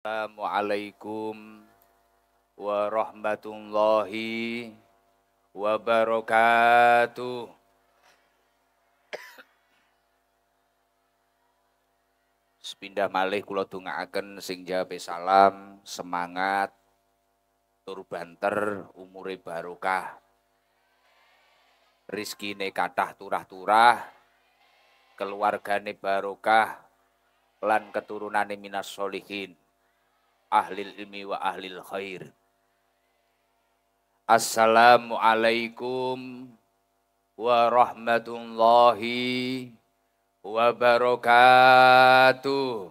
Assalamualaikum warahmatullahi wabarakatuh. Sepindah malih kula dongaaken sing jawab salam, semangat, tur banter, umure barokah. Rizkine kathah turah-turah, keluargane barokah lan keturunane minas solihin Ahli ilmi wa ahli khair. Assalamualaikum warahmatullahi wabarakatuh.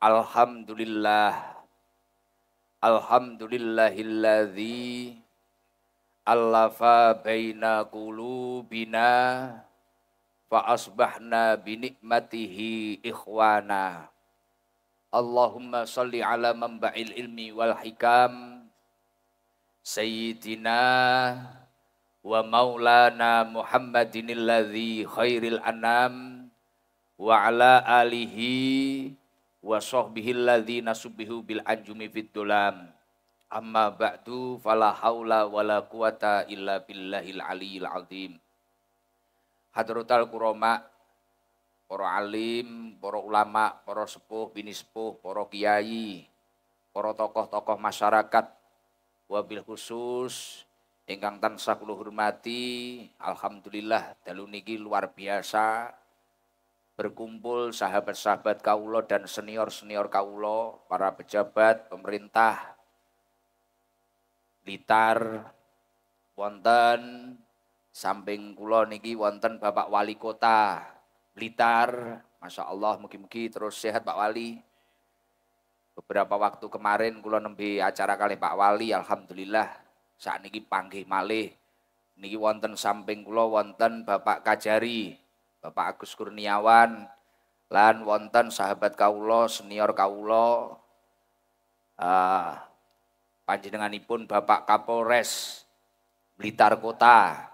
Alhamdulillah Alhamdulillahilladzi Allafa baina qulubina fa asbahna bi ikhwana Allahumma salli ala mamba'il ilmi wal hikam sayyidina wa maulana Muhammadin alladhi khairil anam wa ala alihi wa sahbihi alladhi subbihu bil anjumi fid dulam amma ba'du fala haula wala quwata illa billahil aliyil azim Hadrotal kuroma, para alim, para ulama, para sepuh, bini sepuh, para kiai, para tokoh-tokoh masyarakat, wabil khusus, ingkang tansah kula hormati, alhamdulillah dalu niki luar biasa berkumpul sahabat-sahabat kaulo dan senior-senior kaulo, para pejabat pemerintah litar, wonten Samping kulo niki wonten Bapak Wali Kota Blitar, Masya Allah mugi-mugi terus sehat Pak Wali. Beberapa waktu kemarin kulo nembe acara kali Pak Wali, Alhamdulillah saat niki panggih malih. Niki wonten samping kulo wonten Bapak Kajari, Bapak Agus Kurniawan, lan wonten sahabat kaulo senior kaula, uh, ah, panjenenganipun Bapak Kapolres Blitar Kota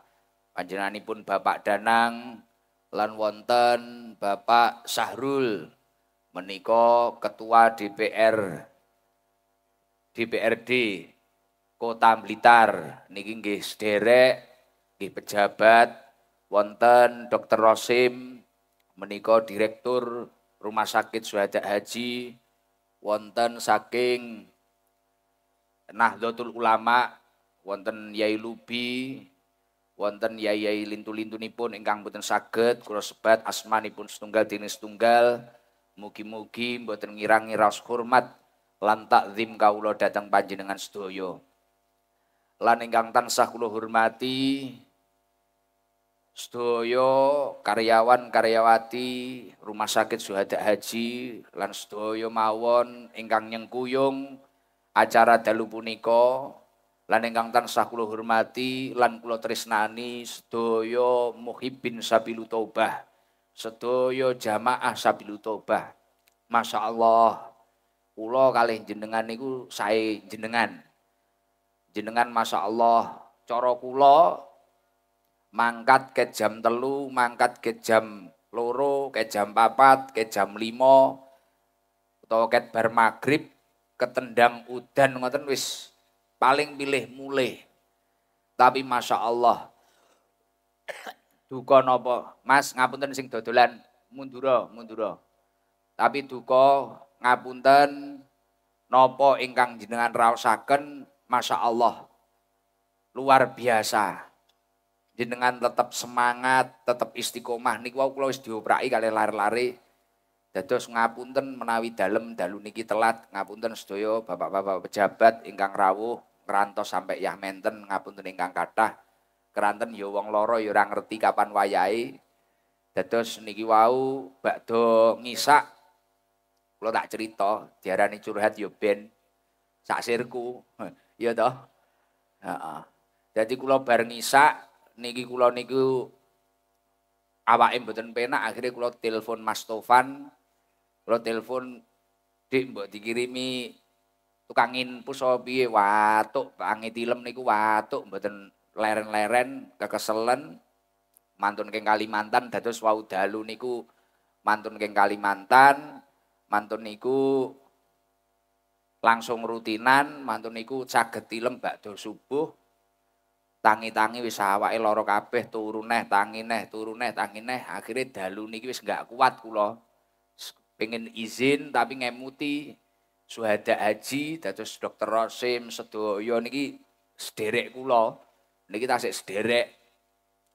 panjenenganipun Bapak Danang lan wonten Bapak Sahrul menika ketua DPR DPRD Kota Blitar niki nggih sederek nggih pejabat wonten Dr. Rosim menika direktur Rumah Sakit Suhada Haji wonten saking Nahdlatul Ulama wonten Yai Lubi wonten yai-yai lintu-lintu nipun ingkang boten saged kula sebat asmanipun setunggal dening setunggal mugi-mugi boten ngirangi ras hormat lan takzim kawula dhateng panjenengan sedaya lan ingkang tansah kula hormati sedaya karyawan-karyawati rumah sakit Suhada Haji lan sedaya mawon ingkang nyengkuyung acara dalu punika lan ingkang tansah kula hormati lan kula tresnani sedaya muhibbin sabilu taubah sedaya jamaah sabilu taubah masyaallah kula kalih jenengan niku sae jenengan jenengan masyaallah cara kula mangkat ke jam telu, mangkat ke jam loro, ke jam papat, ke jam limo, atau ke bar maghrib, ketendang udan, ngoten wis paling pilih mulai. Tapi Masya Allah, duka nopo, mas ngapunten sing dodolan, munduro munduro, Tapi duka ngapunten nopo ingkang jenengan raosaken, Masya Allah, luar biasa. Jenengan tetap semangat, tetap istiqomah. nih, wau kula wis dioprai kali lari-lari. Dados ngapunten menawi dalem dalu niki telat, ngapunten sedaya bapak-bapak pejabat ingkang rawuh ngrantos sampai yah menten ngapunten ingkang kathah. Keranten ya wong loro ya ora ngerti kapan wayahe. Dados niki wau bakdo ngisak kula tak cerita, diarani curhat ya ben sak sirku. Iya toh? Heeh. Dadi kula bar ngisak niki kula niku awake mboten penak akhirnya kula telepon Mas Tofan kalau telepon di mbok dikirimi tukangin infus apa piye watuk pangi tilem niku watuk mboten leren-leren kekeselen mantun keng Kalimantan dados wau dalu niku mantun keng Kalimantan mantun niku langsung rutinan mantun niku caget tilem bakdo subuh tangi-tangi wis awake lara kabeh tangineh turuneh tangineh, akhirnya dalu niki wis gak kuat kula pengen izin tapi ngemuti suhada haji terus dokter rosim sedoyo niki sederek kulo niki tasik sederek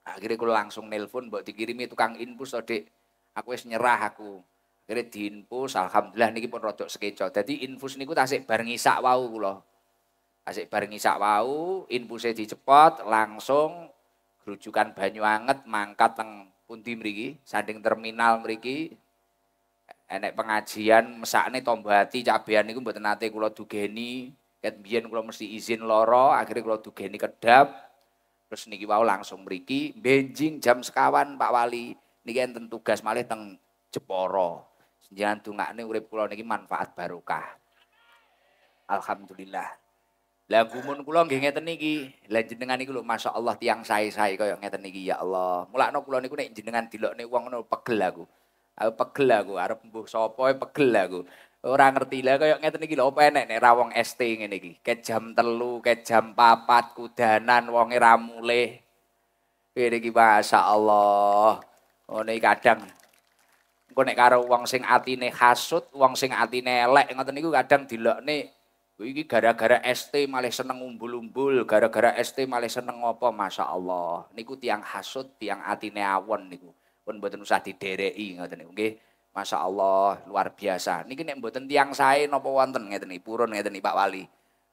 akhirnya kulo langsung nelpon buat dikirimi tukang infus tadi aku es nyerah aku akhirnya diinfus alhamdulillah niki pun rodok sekecoh jadi infus niku tasik bareng isak wau kulo tasik bareng isak wau infusnya dicepot langsung rujukan banyu anget mangkat teng pundi mriki sanding terminal mriki enek eh, pengajian mesakne tombo ati cabean niku mboten nate kula dugeni ket biyen kula mesti izin loro akhirnya kula dugeni kedap terus niki wau langsung mriki benjing jam sekawan Pak Wali niki enten tugas malih teng Jeporo nggak nih urip kula niki manfaat barokah alhamdulillah Lah gumun kula nggih ngeten niki. Lah jenengan niku lho masyaallah tiyang sae-sae kaya ngeten niki ya Allah. Mulakno kula niku nek jenengan nih wong ngono pegel aku. Aku pegel aku, arep mbuh sapa e pegel aku. Ora ngerti lah kaya ngeten iki lho apa enek nek rawong wong ST ngene iki. Ket jam 3, ket jam 4 kudanan wonge ra mulih. Kene iki masyaallah. Ngene kadang engko nek karo wong sing atine hasud, wong sing atine elek ngoten niku kadang dilokne iki gara-gara ST malah seneng umbul-umbul, gara-gara ST malah seneng apa Allah. Niku tiang hasut, tiang atine awon niku. pun mboten usah didereki ngoten nggih Masya Allah, luar biasa. Niki nek mboten tiang sae napa wonten ngeten iki ngeten Pak Wali.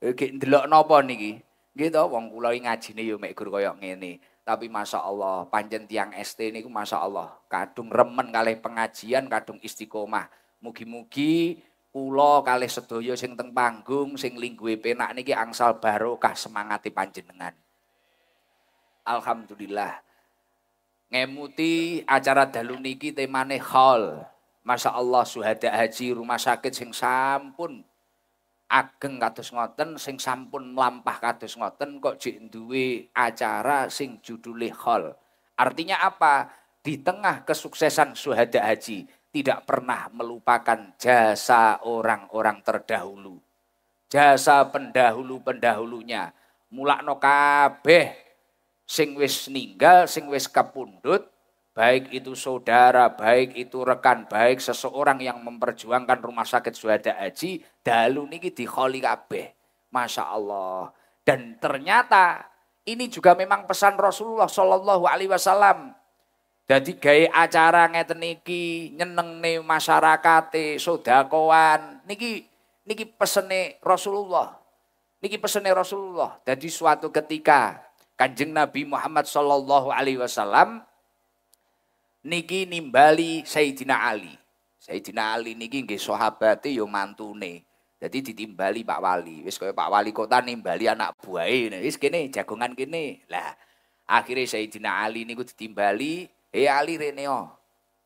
Iki eh, ndelok napa niki? Nggih to wong kula iki ngajine yo mek guru kaya ngene. Tapi Masya Allah, panjen tiang ST niku Masya Allah, kadung remen kalih pengajian, kadung istiqomah. Mugi-mugi kula kalih sedaya sing teng panggung sing lingguhe penak niki angsal barokah semangati panjenengan. Alhamdulillah. ngemuti acara daluniki temane hall. masa Allah suhada haji rumah sakit sing sampun ageng kados ngoten sing sampun mlampah kados ngoten kok jek duwe acara sing judule hall. Artinya apa? Di tengah kesuksesan suhada haji tidak pernah melupakan jasa orang-orang terdahulu. Jasa pendahulu-pendahulunya. Mulakno kabeh sing wis ninggal, sing wis baik itu saudara, baik itu rekan, baik seseorang yang memperjuangkan rumah sakit suhada haji, dalu niki dikholi kabeh. Masya Allah. Dan ternyata ini juga memang pesan Rasulullah Shallallahu Alaihi Wasallam. Jadi gaya acara ngeten niki nyeneng nih masyarakat, sodakoan, niki niki pesene Rasulullah, niki pesene Rasulullah. Jadi suatu ketika Kanjeng Nabi Muhammad Sallallahu Alaihi Wasallam niki nimbali Sayyidina Ali. Sayyidina Ali niki nggih sahabate yo mantune. Jadi ditimbali Pak Wali. Wis kaya Pak Wali kota nimbali anak ini. Nah, wis kene jagongan kene. Lah akhirnya Sayyidina Ali niku ditimbali, Hei Ali reneo.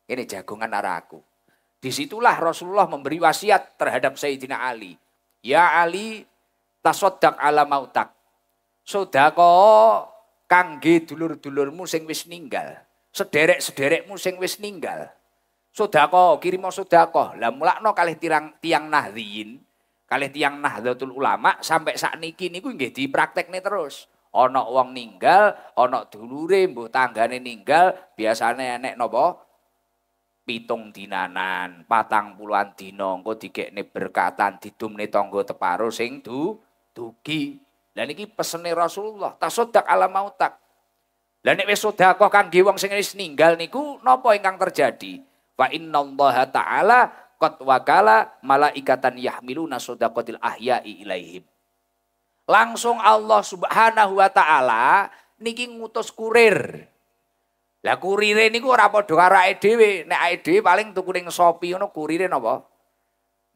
Ini jagongan arah Disitulah Rasulullah memberi wasiat terhadap Sayyidina Ali. Ya Ali, tasodak ala mautak. Sodako kangge dulur-dulurmu sing wis ninggal, sederek-sederekmu sing wis ninggal. Sodako, kirimo sodako. Lah mulakno kalih tirang, tiang nahdiin, kalih tiang nahdlatul ulama sampai saat niki niku nggih dipraktekne terus. Ono wong ninggal, ono dulure mbok tanggane ninggal, biasane enek napa? pitung dinanan, patang puluhan dina engko dikekne berkatan didumne tonggo teparo sing du dugi. Dan ini pesene Rasulullah, tasodak ala mautak. Dan ini wis sedekah kangge wong sing wis ninggal niku nopo ingkang terjadi? Wa Allah ta'ala kot wakala malaikatan yahmilu nasodakotil ahya'i ilaihim. Langsung Allah Subhanahu wa taala niki ngutus kurir. Lah kurire niku ora padha karo awake dhewe, nek paling tuku ning Shopee ngono kurire napa?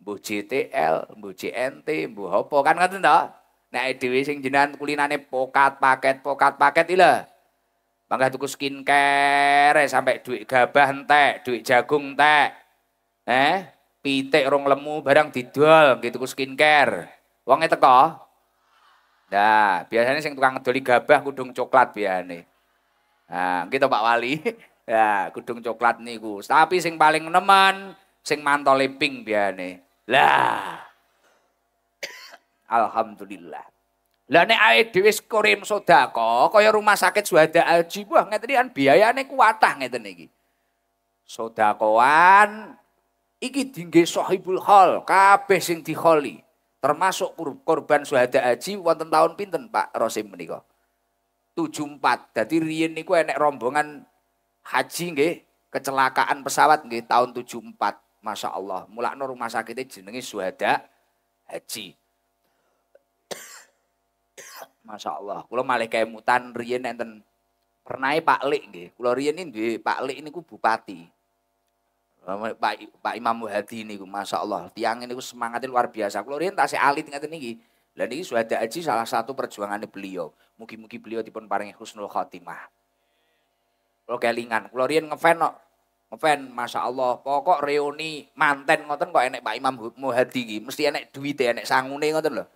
Mbuh JTL, mbuh JNT, mbuh apa kan ngoten ta? Nek dhewe sing jenengan kulinane pokat paket pokat paket ila. Mangga tuku skincare sampai duit gabah entek, duit jagung entek. Eh, pitik rong lemu barang didol gitu tuku skincare. Wonge teko. Nah, biasanya sing tukang ngedoli gabah kudung coklat biasane. Nah, gitu Pak Wali. Ya, kudung coklat niku. Tapi sing paling nemen sing mantole pink biasane. Lah, Alhamdulillah. Lah nek awake dhewe kirim sedekah kaya rumah sakit Suhada Alji wah ngeten iki kan biayane kuwatah ngeten iki. Sedakoan iki dingge sahibul hal kabeh sing diholi termasuk korban Suhada Alji wonten tahun pinten Pak Rosim menika. 74. Dadi riyen niku enek rombongan haji nggih kecelakaan pesawat nggih tahun 74. Masya Allah. Mulakno rumah sakitnya jenenge Suhada Haji. Masya Allah. Kalau malah kayak mutan rian enten pernah Pak Lik nggih. rian riyen ini Pak Lik niku bupati. Eh, Pak, Pak Imam Muhadi nih, Masya Allah. Tiang ini semangatnya luar biasa. tak riyen tasih alit tingkatnya Dan ini sudah ada aja salah satu perjuangannya beliau. mungkin-mungkin beliau dipun paringi husnul khotimah. kalau kelingan, kulo rian ngefan kok. Ngefan Masya Allah. Pokok reuni manten ngoten kok enek Pak Imam Muhadi Mesti enek ya, enek sangune ngoten loh.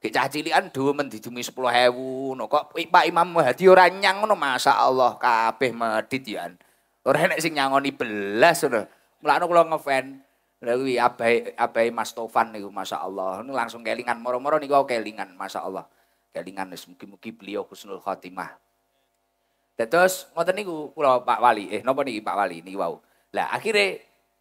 Gek cah cilikan dhewe mendidumi 10.000 no nah, kok Pak Imam Hadi ora nyang masa Allah kabeh medit ya. orang enak sing nyangoni belas ngono. Mulane kula ngefan lha abai abai Mas Tofan masa Allah, ini langsung kelingan moro-moro niku kelingan masa Allah, Kelingan wis mugi-mugi beliau khusnul khotimah. Terus ngoten niku kula Pak Wali, eh nopo nih Pak Wali niki wow, Lah akhirnya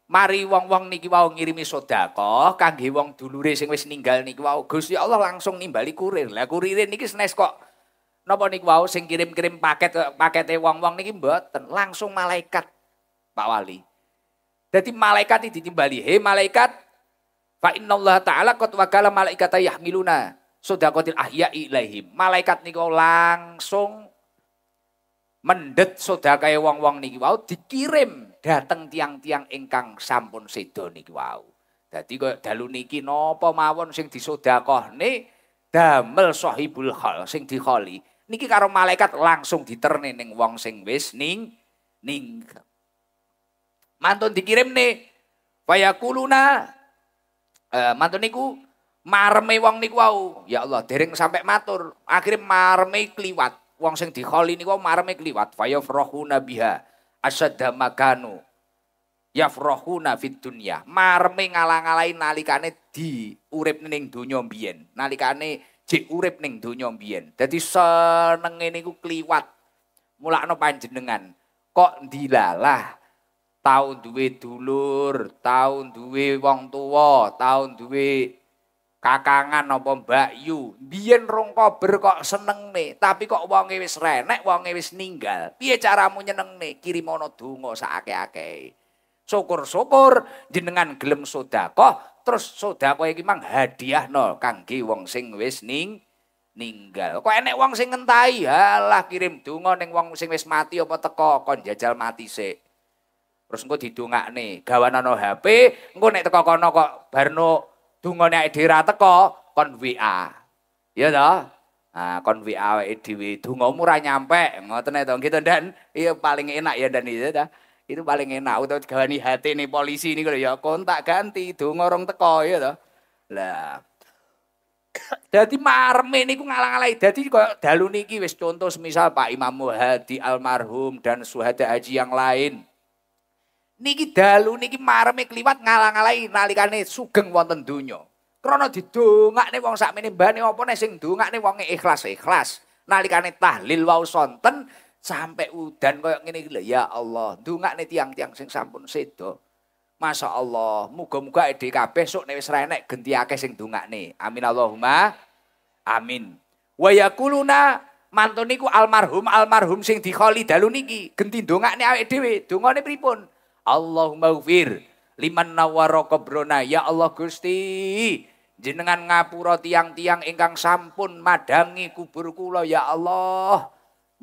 Mari wong-wong niki wau ngirimi sedekah kangge wong dulure sing wis ninggal niki wau. Gusti Allah langsung nimbali kurir. Lah kurire niki senes kok napa niki wau sing kirim-kirim paket pakete wong-wong niki mboten, langsung malaikat Pak Wali. Jadi malaikat ini ditimbali. he malaikat, fa Allah taala qad wakala malaikata yahmiluna sedaqatil ahya ilaihim. Malaikat niku langsung mendet kaya wong-wong niki wau dikirim dateng tiang-tiang ingkang sampun sedo niki wau. Dadi kaya dalu niki napa mawon sing disodakohne damel sahibul khol sing dikholi niki karo malaikat langsung diterne ning wong sing wis ning ning mantun dikirimne fayakuluna eh, mantun niku mareme wong niku wau ya Allah dereng sampai matur akhirnya mareme kliwat wong sing dikholi niku mareme kliwat fayafrahuna biha asyadda makanu yafrahuna fid dunya marme ngalang-alain nalikane di urip ning donya mbiyen nalikane jek urip ning donya mbiyen dadi senenge niku kliwat mulakno panjenengan kok dilalah tau duwe dulur tau duwe wong tuwa tau duwe kakangan napa mbakyu, Yu, biyen rong kober kok senengne, tapi kok wonge wis renek, wonge wis ninggal. Piye caramu nyenengne? Kirim ana donga sakake-akehe. Syukur-syukur jenengan gelem sedekah, terus sedekah iki mang hadiahno kangge wong sing wis ning ninggal. Kok enek wong sing ngentai, halah kirim donga ning wong sing wis mati apa teko kon jajal mati sik. Terus engko didongakne, gawanono HP, engko nek teko kono kok barno Tunggu awake di ra teko kon WA. Iya dong. Nah, kon WA awake dhewe dongamu murah nyampe, ngoten to gitu dan iya paling enak ya dan itu iya dah. Itu paling enak udah gawani hati nih polisi ini ya kontak ganti tunggu rong teko ya dong. Lah Dadi marme ku ngalang alang jadi kaya dalu niki wis contoh semisal Pak Imam Muhadi almarhum dan suhada haji yang lain niki dalu niki mareme kliwat ngalang-alangi nalikane sugeng wonten donya. Krana didongakne wong sakmene mbane apa nek sing dongakne wong ikhlas-ikhlas. Nalikane tahlil wau sonten sampe udan koyo ngene iki ya Allah, dongakne tiang-tiang sing sampun sedo. Masya Allah, muga-muga ide kabeh sok nek wis enek genti akeh sing dongakne. Amin Allahumma. Amin. Wa yaquluna mantun niku almarhum almarhum sing dikholi dalu niki genti dongakne awake dhewe, dongane pripun? Allahumma ufir liman nawara ya Allah Gusti jenengan ngapura tiang-tiang ingkang sampun madangi kubur kula ya Allah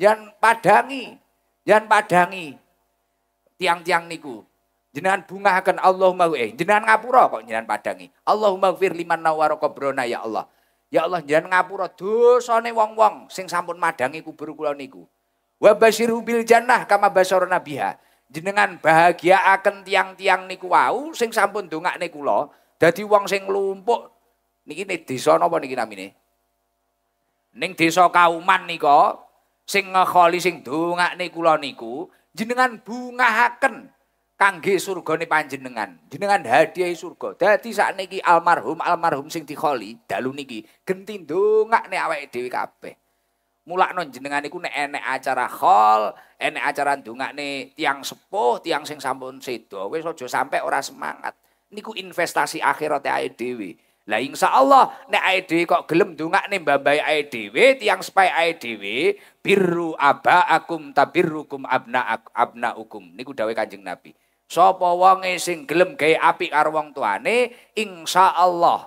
jan padangi jan padangi tiang-tiang niku jenengan bunga akan Allahumma eh jenengan ngapura kok jenengan padangi Allahumma ufir liman nawara ya Allah ya Allah jenengan ngapura dosane wong-wong sing sampun madangi kubur kula niku wa basyirhu bil jannah kama basyarna biha jenengan bahagia akan tiang-tiang niku wau sing sampun dongak niku lo jadi uang sing lumpuk niki nih desa nopo niki namine neng desa kauman niko sing ngeholi sing dongak niku lo niku jenengan bunga haken kangge surga nih panjenengan jenengan hadiahi surga jadi saat niki almarhum almarhum sing diholi dalu niki gentin dongak nih awake dewi kabeh mulak non jenengan iku nek enek acara hall, enek acara nih tiang sepuh, tiang sing sampun sedo, wis aja sampe ora semangat. Niku investasi akhirat e ae dhewe. Lah insya Allah nek ae dhewe kok gelem ndongakne mbambai ae dhewe, tiang sepai ae dhewe, birru abaakum tabirrukum abna abnaukum. Niku dawuh Kanjeng Nabi. Sapa wonge sing gelem gawe apik karo wong tuane, insya Allah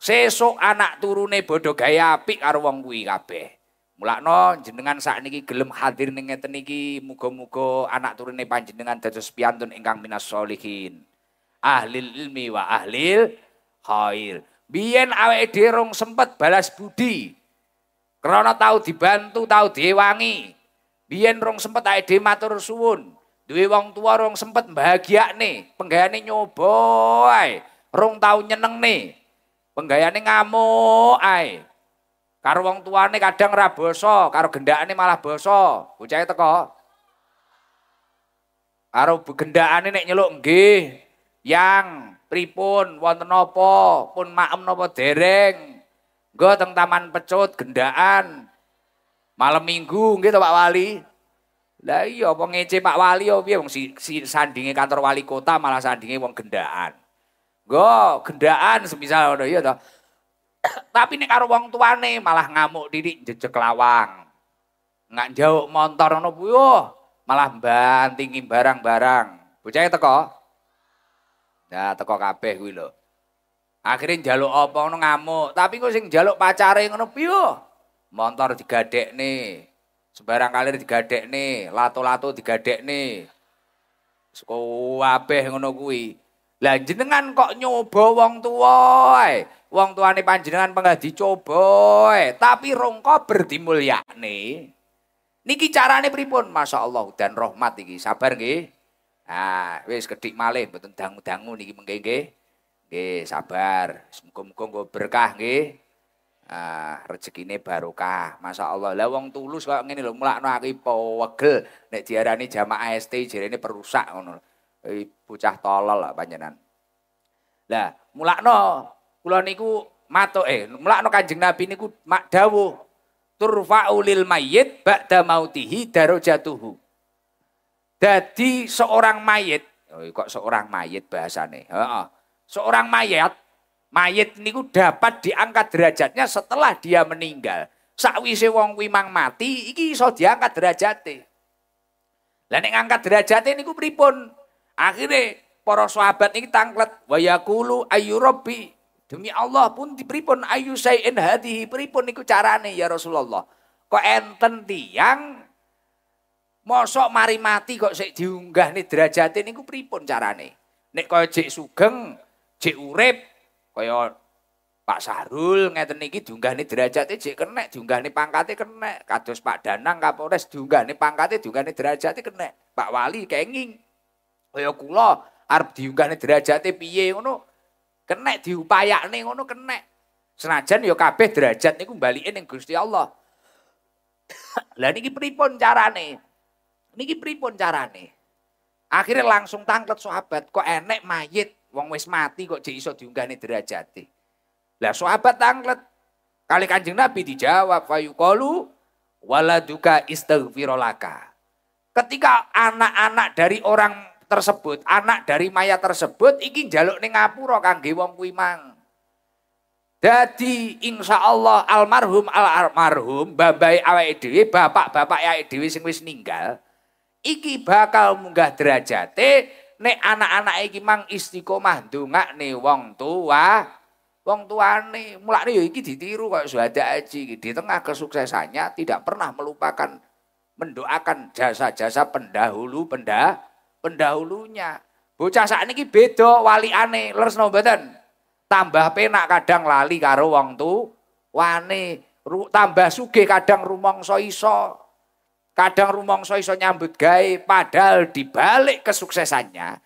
sesok anak turune bodoh gaya api karo wong kuwi kabeh. Mulakno jenengan niki gelem hadir ning teniki niki muga anak turunnya panjenengan dados piantun ingkang minas solihin. Ahlil ilmi wa ahlil khair. Biyen awe derong sempet balas budi. Krana tahu dibantu, tahu diwangi. Biyen rong sempet awake dhewe matur suwun. Duwe wong tua rong sempet bahagia nih nyoba ae. Rong tau nyenengne. Penggaweane ngamuk ae. Karo wong tuane kadang ra basa, karo gendakane malah basa. Bocahe teko. Karo gendakane nek nyeluk nggih. Yang pripun wonten apa pun maem napa dereng. Nggo teng taman pecut gendaan. Malam Minggu nggih to Pak Wali. Lah iya apa ngece Pak Wali ya piye wong si, sandinge kantor wali kota malah sandinge wong gendaan. Nggo gendaan semisal ngono iya to. Tapi nek karo wong tuane malah ngamuk didik jejek lawang. Nggak jauh motor ngono yo, malah bantingi barang-barang. Bocahe teko. Nah, teko kabeh kuwi lho. Akhirnya njaluk apa ngono ngamuk, tapi kok sing njaluk pacare ngono piye? Motor digadekne. sebarang kalir nih, lato-lato digadekne. Seko kabeh ngono kuwi. Lah jenengan kok nyoba wong tuwa Wong tuane panjenengan pengadi coba, tapi rongko nih. Niki carane pripun? Masya Allah dan rahmat niki Sabar nih Ah, wes kedik malih betul dangu-dangu niki menggege, nih sabar. semoga muga gue berkah nih Ah, rezeki nih barokah. Masya Allah. Lah wong tulus ini lo mulak mulakno aku pewegel nek diarani jamaah ST ini perusak ngono. Bocah tolol lah panjenan Lah, mulakno Kula niku matuk eh mlakno Kanjeng Nabi niku mak dawuh turfa'u lil mayyit ba'da mautihi darajatuhu. Dadi seorang mayit, oh, iya, kok seorang mayit bahasane. Heeh. Seorang mayat, mayit niku dapat diangkat derajatnya setelah dia meninggal. Sakwise wong kuwi mang mati, iki iso diangkat derajate. Lah nek ngangkat derajate niku pripun? akhirnya para sahabat ini tanglet wayakulu ayu rabbi Demi Allah pun dipripun ayu sayin hadihi pripun niku carane ya Rasulullah. Kok enten tiyang mosok mari mati kok sik diunggah ni derajate niku pripun carane? Nek kaya jek sugeng, jek urip kaya Pak Sarul ngeten niki diunggahne derajate jek kenek, diunggahne pangkate kenek. Kados Pak Danang Kapolres diunggahne pangkate, diunggahne derajate kenek. Pak Wali kenging. Kaya kula arep diunggahne derajate piye ngono? You know? Kenek diupayakne ngono kenek. Senajan ya kabeh derajat niku balike ning Gusti Allah. Lah niki pripun carane? Niki pripun carane? Akhirnya langsung tangkut sahabat, kok enek mayit wong wis mati kok jek iso diunggahne derajate. Lah sahabat tangkut Kali Kanjeng Nabi dijawab, "Fayuqalu waladuka istaghfirolaka." Ketika anak-anak dari orang tersebut, anak dari mayat tersebut iki jaluk ning ngapura kangge wong kuwi mang. Dadi insya Allah almarhum almarhum babai awake dhewe, bapak-bapak awake dhewe sing wis ninggal, iki bakal munggah derajate nek anak-anak iki mang istiqomah ndongakne wong tua, wong tua tuane. Mulane ya iki ditiru kaya suhada aji Di tengah kesuksesannya tidak pernah melupakan mendoakan jasa-jasa pendahulu pendah pendahulunya. Bocah saat ini sakniki beda aneh, lers mboten. Tambah penak kadang lali karo wong wane tambah suge kadang rumong so iso. Kadang rumong so iso nyambut gai, padahal dibalik kesuksesannya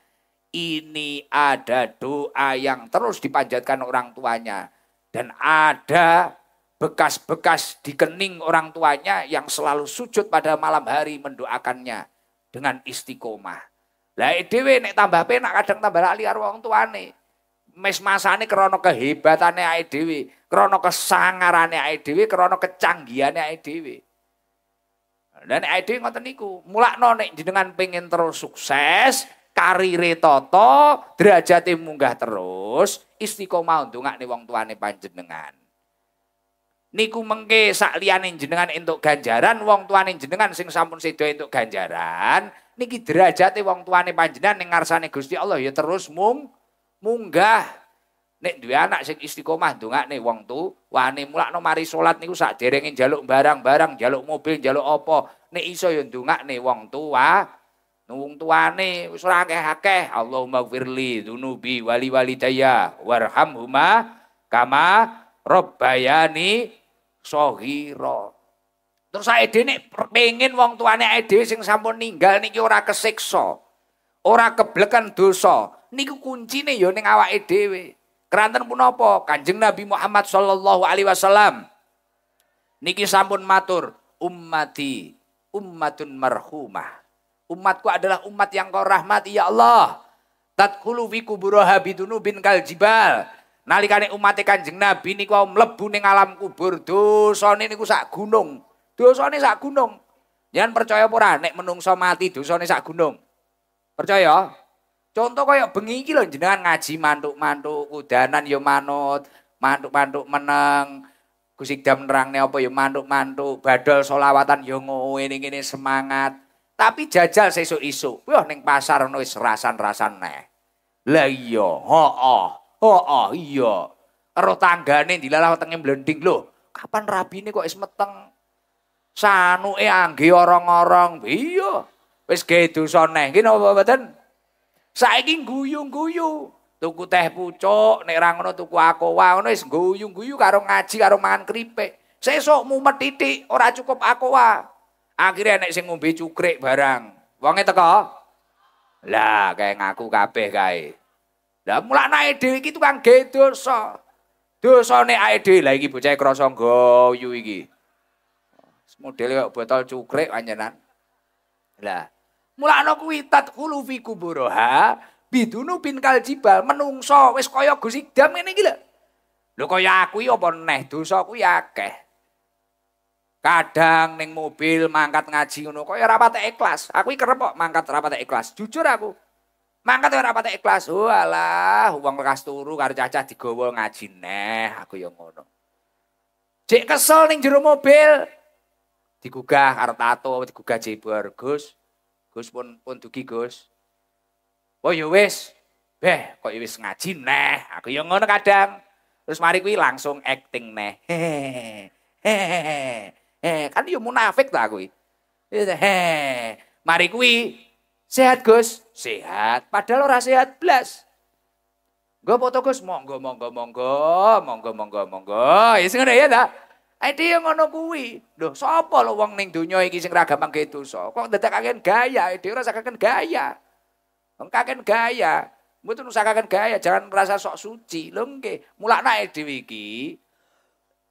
ini ada doa yang terus dipanjatkan orang tuanya dan ada bekas-bekas dikening orang tuanya yang selalu sujud pada malam hari mendoakannya dengan istiqomah. Lah eh, dhewe nek tambah penak kadang tambah liar wong tuane. Mes-masane krana kehebatane awake dhewe, krana kesangarane awake dhewe, krana kecanggihane awake dhewe. mulak nek awake dhewe ngoten niku, mulakno nek jenengan pengen terus sukses, karire tata, derajate munggah terus, istiqomah ndongakne wong tuane panjenengan. Niku mengke sak liyane jenengan entuk ganjaran, wong tuane jenengan sing sampun situ entuk ganjaran, niki derajate wong tuane panjenengan ning ngarsane Gusti Allah ya terus mung munggah. Nek duwe anak sing istiqomah ndongakne wong mulak no mari salat niku saderenge njaluk barang-barang, njaluk mobil, njaluk apa. Nek iso ya ndongakne wong tua, Wong tuane wis ora akeh-akeh. Allahumma firli wali wali walidayya warhamhuma kama rabbayani soghira. Terus saya ini pengen wong tuane dhewe sing sampun ninggal niki ora kesiksa. Ora keblekan dosa. Niku kuncine ya ning awake dhewe. Keranten apa? Kanjeng Nabi Muhammad sallallahu alaihi wasallam niki sampun matur, ummati ummatun marhumah. Umatku adalah umat yang kau rahmati ya Allah. Tadkhulu fi kuburaha bidunubin kaljibal nali Nalikane umat Kanjeng Nabi niku mlebu ning alam kubur dosane niku sak gunung. Dosane sak gunung. Jangan percaya pura, nek menungso mati dosane sak gunung. Percaya? Contoh kaya bengi iki lho jenengan ngaji mantuk-mantuk kudanan ya manut, mantuk-mantuk meneng. Gusti Dam nerangne apa ya manduk-manduk, badal solawatan ya ngene ngene semangat. Tapi jajal sesuk isuk. Wah ning pasar ono wis rasan-rasan neh. Lah iya, ho Heeh, iya. Karo tanggane dilalah tengen blending lho. Kapan rabine kok wis meteng? sanuke anggih orang-orang iya wis ge dosa neh iki napa mboten saiki guyu-guyu tuku teh pucuk nek ra ngono tuku akoa ngono wis guyu-guyu karo ngaji karo mangan kripek. sesuk mumet titik ora cukup akoa akhirnya nek sing ngombe cukrik barang wonge teko lah kayak ngaku kabeh kae lah mulak naik dhewe iki tukang ge dosa dosane ae dhewe lah iki bocah krasa guyu iki Model kayak botol cukrek panjenan. Lah, mulakno kuwi tadkhulu fi kuburaha bidunu bin kaljibal menungso wis kaya Gus dam ngene iki lho. Lho kaya aku iki apa neh dosa kuwi akeh. Kadang ning mobil mangkat ngaji ngono kaya ora patek ikhlas. Aku iki kerep kok mangkat ora patek ikhlas. Jujur aku. Mangkat ora patek ikhlas. Oh alah, wong lekas turu karo cacah digawa ngaji neh, aku ya ngono. Jek kesel ning jero mobil, digugah artato tato digugah jebor Gus Gus pun pun dugi Gus oh yowes ya beh kok yowes ya ngaji neh aku yang ngono kadang terus mari kui langsung acting neh hehehe hehehe kan yo ya munafik aku kuwi. hehehe mari kui sehat Gus, sehat. Padahal ora sehat blas. gue foto Gus, monggo monggo monggo, monggo monggo monggo. Ya sing ya tak Ade yang ngono kuwi. Lho, sapa lho wong ning donya iki sing ra gampang gawe dosa? So. Kok ndetekaken gaya, ade ora sakaken gaya. Wong kaken gaya, mboten usakaken gaya, jangan merasa sok suci. Lho nggih, mulakna ade iki.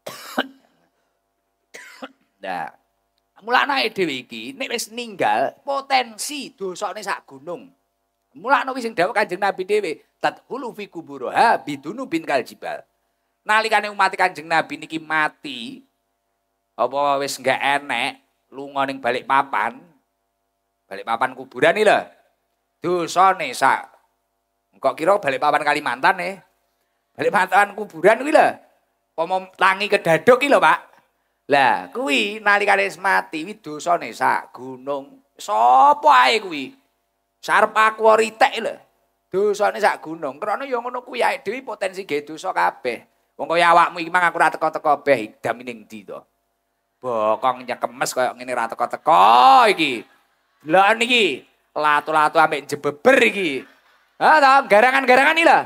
nah, mulakna ade iki nek wis ninggal, potensi dosane sak gunung. Mulakno wis sing dawuh Kanjeng Nabi dhewe, tat hulu fi kuburha bidunu bin kaljibal. Nalikane umat Kanjeng Nabi niki mati apa wes enggak enek lunga ning balik papan. Balik papan kuburan iki lho. Dosane sak kok kira balik papan Kalimantan nih. E? Balik papan kuburan kuwi lho. Pomo tangi kedaduk iki lho, Pak. Lah, kuwi nalikane mati kuwi dosane sak gunung. Sapa ae kuwi? sarpa aku ritek lho. Dosane sak gunung. Krana ya ngono kuwi ae dhewe potensi ge dosa kabeh. Wong kaya awakmu iki mang aku ora teko-teko beh idam ning ndi to. Bokong nyekemes kaya ngene ra teko-teko iki. Delok niki latu-latu ambek jebeber iki. Ha to garangan-garangan iki lah.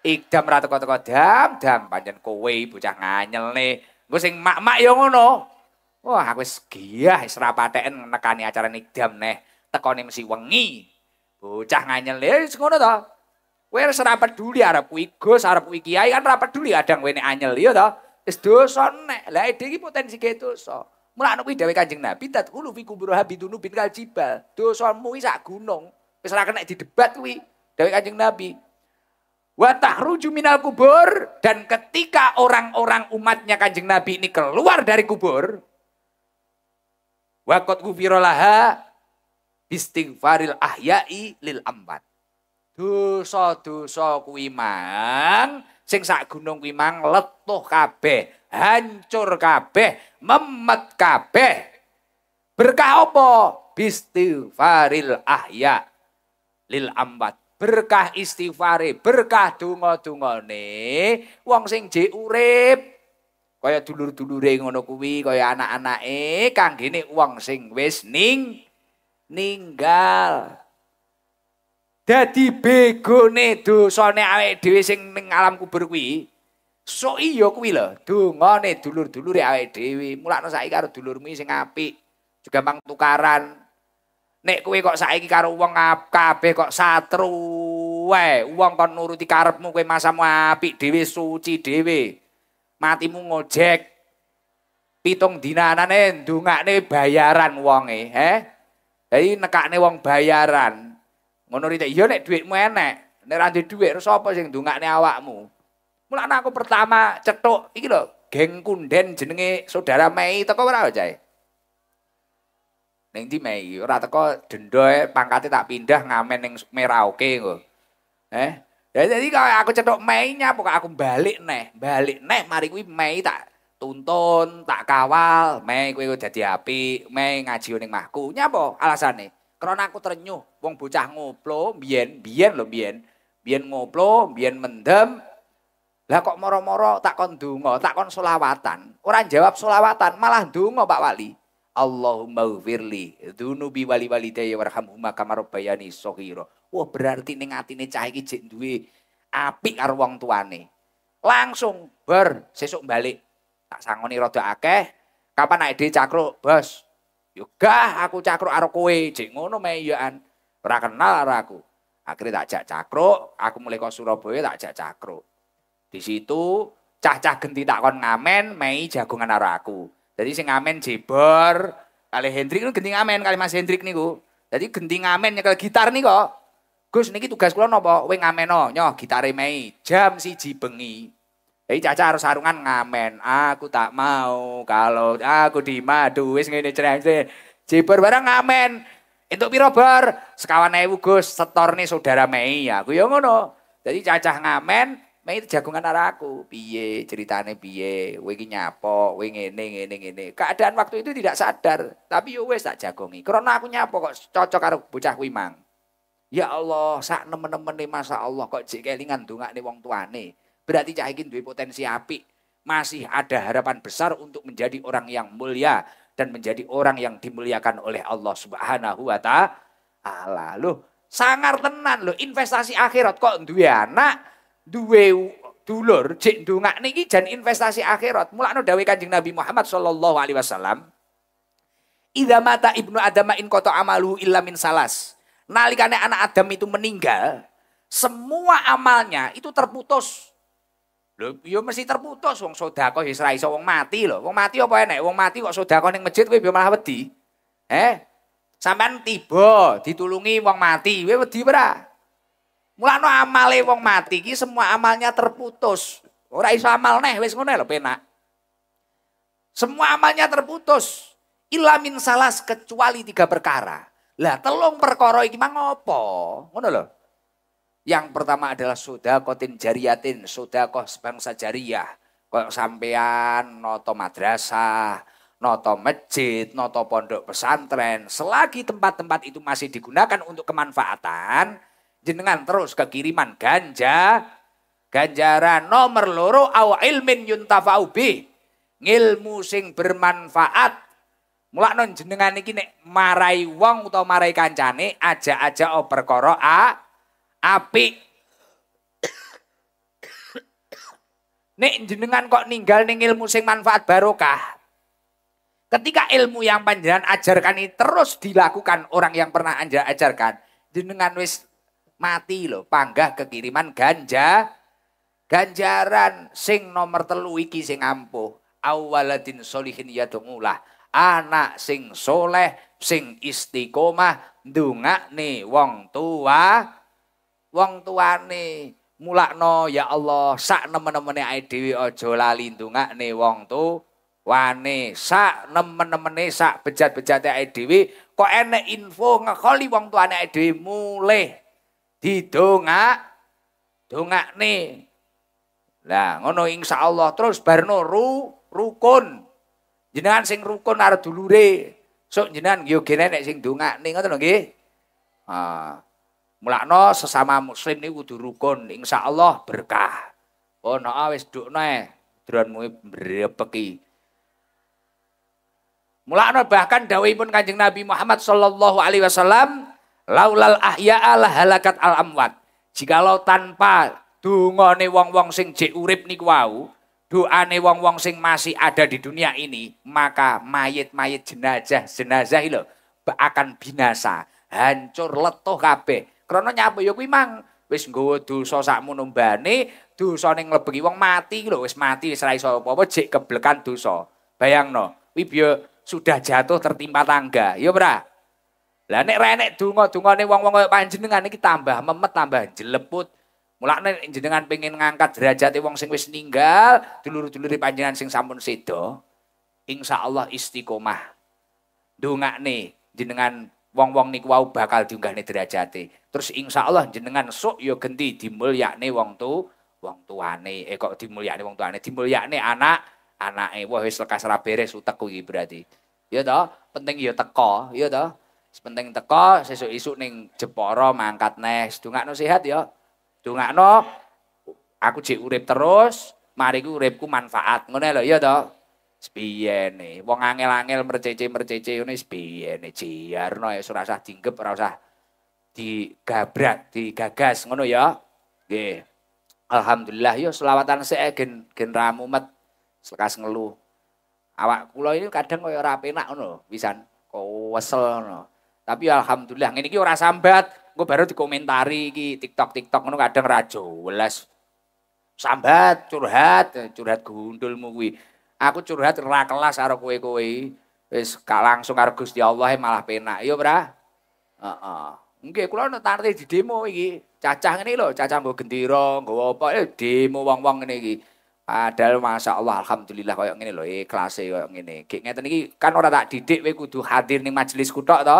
Ikdam ra teko-teko dam dam panjen kowe bocah nganyel nih. Engko sing mak-mak ya ngono. Wah aku wis giah wis ra nekani acara ikdam neh. Tekone mesti wengi. Bocah nganyel wis ngono to. Kowe wis ora peduli arep kuwi Gus, arep kuwi Kiai kan ora peduli kadang kowe nek anyel ya to. Wis dosa nek. Lah ide iki potensi ke dosa. Mulane kuwi dhewe Kanjeng Nabi tadkhulu fi kubur habidunu bin kaljibal. Dosamu iki sak gunung. Wis ora kena didebat kuwi dhewe Kanjeng Nabi. Wa tahruju minal kubur dan ketika orang-orang umatnya Kanjeng Nabi ini keluar dari kubur wa qad laha istighfaril ahya'i lil ambat Dusa-dusa kuwi mang sing sak gunung kuwi mang letuh kabeh, hancur kabeh, memet kabeh. Berkah apa? Bistighfaril ahya lil ambat. Berkah istighfare, berkah donga-dongane wong sing jek urip kaya dulur-dulure ngono kuwi, kaya anak-anake kanggene wong sing wis ninggal. dadi begone dosane awake dhewe sing ning alam kubur kuwi so iya kuwi lho dungane dulur-dulure awake dhewe mulane saiki karo dulurmu sing apik gampang tukaran nek kowe kok saiki karo wong kabeh kok satru wae wong kon nuruti karepmu kowe masamu apik dhewe suci dhewe matimu ngojek pitung dinanane ndungakne bayaran wonge he dadi nekakne wong bayaran Ngono rite iya nek duitmu enek, nek ra duwe dhuwit terus sapa sing ndongakne awakmu? Mulane aku pertama cetuk iki lho, geng kunden jenenge saudara Mei teko ora cah. Ning di Mei ora teko dendoe pangkate tak pindah ngamen ning Merauke nggo. Eh, Ya jadi kalau aku cetok nya, pokok aku balik neh, balik nek, mari kui mei tak tuntun, tak kawal, main kui jadi api, mei ngaji uning mahku, nyapa alasan nih? Karena aku ternyuh, wong bocah ngoplo, bien, bien lo bien, bien ngoplo, bien mendem. Lah kok moro-moro tak kon dungo, tak kon solawatan. Orang jawab solawatan, malah dungo Pak Wali. Allahumma ufirli, dunubi wali wali daya warhamhumma bayani sohiro. Wah berarti ini ngati ini cahaya kijik duwe, api ke ruang tuane. Langsung ber, sesuk balik. Tak sangoni rodo akeh, kapan naik di cakro, bos, Yo ya gah aku cakruk karo kowe, jek ngono meh yo ya an. Ora kenal karo aku. Akhirnya tak jak cakruk, aku mulai ke Surabaya tak jak cakruk. Di situ cah-cah genti tak kon ngamen, mei jagungan karo aku. Jadi sing ngamen jebor, kali Hendrik itu genti ngamen, kali Mas Hendrik niku. Jadi genti ngamen nyekel gitar nih kok. Gus niki tugas kula we ngamen no nyoh gitare mei jam siji bengi. Eh Caca harus sarungan ngamen. Aku tak mau kalau aku di madu wis ngene cereng Jibur barang ngamen. Untuk piro bar? Sekawan ewu Gus, setor nih saudara Mei. Aku ya ngono. Jadi Caca ngamen, Mei itu jagungan arah aku. Piye ceritane piye? Kowe iki nyapo, kowe ngene ngene ngene. Keadaan waktu itu tidak sadar, tapi yo ya wis tak jagongi. Karena aku nyapo kok cocok karo bocah kuwi Ya Allah, sak nemen nih masa Allah kok jek kelingan nih wong tuane. Berarti cah iki duwe potensi api Masih ada harapan besar untuk menjadi orang yang mulia dan menjadi orang yang dimuliakan oleh Allah Subhanahu wa taala. Loh, sangar tenan loh investasi akhirat kok duwe anak, duwe dulur jek ndongak niki jan investasi akhirat. Mulane dawuh Kanjeng Nabi Muhammad sallallahu alaihi wasallam, Ida mata ibnu Adam in koto amalu illa min salas. Nalikane anak Adam itu meninggal, semua amalnya itu terputus. Lho yo ya mesti terputus wong sedekah wis ya, ra iso wong mati lho. Wong mati apa enek? Wong mati kok sedekah ning masjid kowe ya malah wedi. Eh? Sampean tiba ditulungi wong mati, kowe wedi ora? Mulane amale wong mati iki semua amalnya terputus. Ora iso amal neh wis ngono lho penak. Semua amalnya terputus. Ilamin salas kecuali tiga perkara. Lah telung perkara iki mang apa? Ngono lho. Yang pertama adalah sodakotin jariyatin, sodakoh bangsa jariyah. kau sampean, noto madrasah, noto masjid, noto pondok pesantren. Selagi tempat-tempat itu masih digunakan untuk kemanfaatan, jenengan terus kekiriman ganja, ganjaran nomor loro aw ilmin yuntafa'u bih. Ngilmu sing bermanfaat. non jenengan iki nek marai wong utawa marai kancane aja-aja oper perkara a api Nek jenengan kok ninggal ning ilmu sing manfaat barokah. Ketika ilmu yang panjenengan ajarkan ini terus dilakukan orang yang pernah anda ajarkan, jenengan wis mati loh, panggah kekiriman ganja, ganjaran sing nomor telu iki sing ampuh. Awaladin solihin yadungulah. Anak sing soleh, sing istiqomah, dungak nih wong tua wong tuane mulakno ya Allah sak nemen-nemene ae dhewe aja lali ndongakne wong tu wane sak nemen-nemene sak bejat-bejate ae dhewe kok enek info ngekoli wong tuane ae dhewe mulih didongak dongakne lah ngono insya Allah terus barno rukun jenengan sing rukun arep dulure sok jenengan yo Nek sing dongakne ngoten lho nggih ah Mulakno sesama muslim niku kudu rukun, insyaallah berkah. Oh, no ah, wis dukne dronmu e mbrepeki. Mulakno bahkan dawuhipun Kanjeng Nabi Muhammad sallallahu alaihi wasallam, laulal ahya ala halakat al amwat. Jikalau tanpa dungane wong-wong sing jek urip niku wau, doane wong-wong sing masih ada di dunia ini, maka mayit-mayit jenazah, jenazah itu akan binasa, hancur letuh kabeh Krono nyapu ya kuwi mang wis nggawa dosa sakmu nombane, dosane nglebegi wong mati lho wis mati wis ra iso apa-apa jek keblekan dosa. Bayangno, kuwi biyo sudah jatuh tertimpa tangga. Ya ora? Lah nek ra enek donga-dongane wong-wong kaya panjenengan iki tambah memet tambah jeleput. Mulane jenengan pengen ngangkat derajate wong sing wis ninggal, dulur-dulure panjenengan sing sampun sedo. Insyaallah istiqomah. Dongane jenengan wong-wong niku wau bakal diunggahne derajate. Terus InsyaAllah Allah jenengan sok yo genti dimulyakne wong tu, wong tuane. Eh kok dimulyakne wong tuane? Dimulyakne anak anake. Wah wis lekas ra beres utek kuwi berarti. Ya toh, penting yo teko, ya toh. Penting teko sesuk isuk ning Jepara mangkat neh, sedungakno sehat yo. Dungakno aku jek urip terus, mari ku uripku manfaat. Ngene lho ya toh. spiyene wong angel-angel mercece mercece ini spiyene jiarno ya ora usah dinggep ora usah digabrak digagas ngono ya nggih alhamdulillah Ya, selawatan sik eh, gen gen ramumet sekas ngeluh awak kula ini kadang koyo ora penak ngono pisan kesel ngono tapi alhamdulillah ngene iki ora sambat gue baru dikomentari iki TikTok TikTok ngono kadang ra jelas sambat curhat curhat gundulmu kuwi Aku curhat ra kelas karo kowe-kowe. Wis gak langsung karo Gusti Allah e malah penak. iyo Bra? Heeh. Nggih, kula nate di demo iki. Cacah ngene lho, cacah nggo gendera, nggo apa, eh, demo wong-wong ngene iki. Padahal masa Allah alhamdulillah koyo ngene lho ikhlase koyo ngene. Gek ngeten iki kan ora tak didik kowe kudu hadir ning majelis kutok to.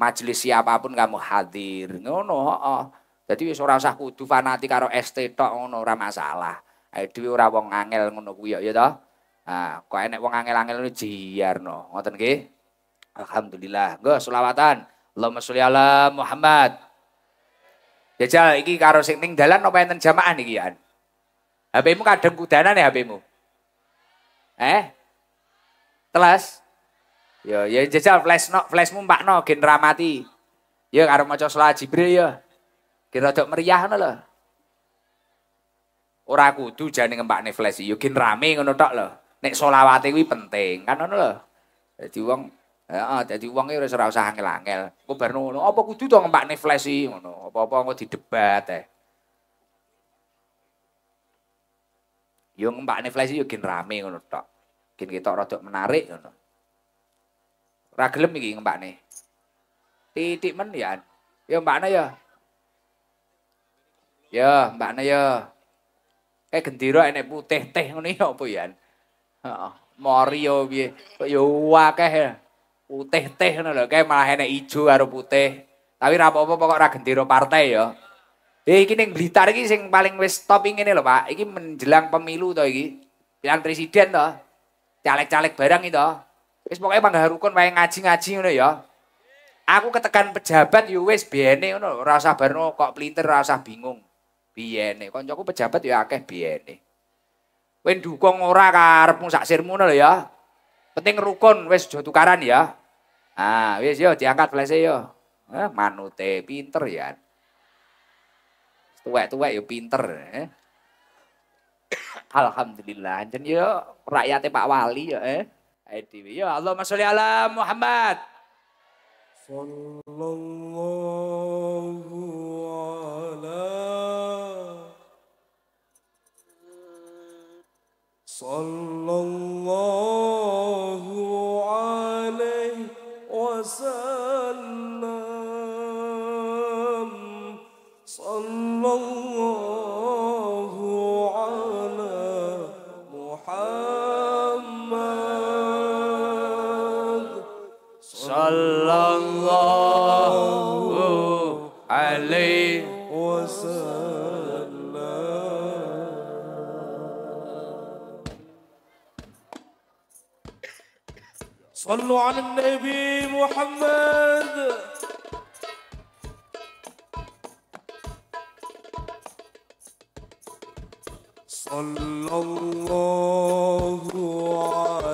Majelis siapapun kamu hadir. Ngono heeh. Dadi wis ora usah kudu fanatik karo ST tok ngono ora masalah. Ayo dhewe ora wong angel ngono kuwi ya iya to. Nah, kok enek wong angel-angel ini jiarno. Ngoten ke? Alhamdulillah. Go, sulawatan. Allahumma sholli ala Muhammad. Jajal, iki karo sing ning dalan apa enten jamaah niki ya? HP-mu kadang kudanan ya HP-mu. Eh? Telas. Yo, ya jajal flash no, flashmu mbak no, gen ramati. Yo, karo maca sholat Jibril yo. Gen rodok meriah no lho. Ora kudu jane ngembakne flash yo gen rame ngono tok lho. nek solawat itu penting kan ono loh jadi uang ya, jadi uangnya udah serasa usah angel angel gue baru ngono apa kudu tuh ngempak nih flash ngono apa apa gue didebat, debat eh yo ngempak nih flash yo gin rame ngono tok gin kita rada menarik ngono ragilem gini ngempak nih titik men ya yo mbak nih ya ya mbak nih ya kayak gendiro enek putih teh ngono ya apa ya Mario piye? Yo akeh putih teh ngono lho, kae malah enek ijo karo putih. Tapi ra apa-apa pokok ra gendera partai ya. Eh iki ning Blitar iki sing paling wis top ngene lho, Pak. Iki menjelang pemilu to iki. Pilihan presiden to. Caleg-caleg barang itu. Wis pokoke panggah rukun wae ngaji-ngaji ngono ya. Aku ketekan pejabat yo wis biyene ngono, ora usah barno kok pelinter, ora usah bingung. Biyene, koncoku pejabat ya akeh biyene. Kowe dukung ora karepmu sak sirmu lho ya. Penting rukun wis aja tukaran ya. Ah, wis yo diangkat flese yo. Eh, manute pinter ya. Tuwek-tuwek yo pinter. Eh. Alhamdulillah, jen yo rakyate Pak Wali yo eh. Ae yo ya Allahumma sholli ala Muhammad. Sallallahu صلى الله صلوا على النبي محمد صلى الله عليه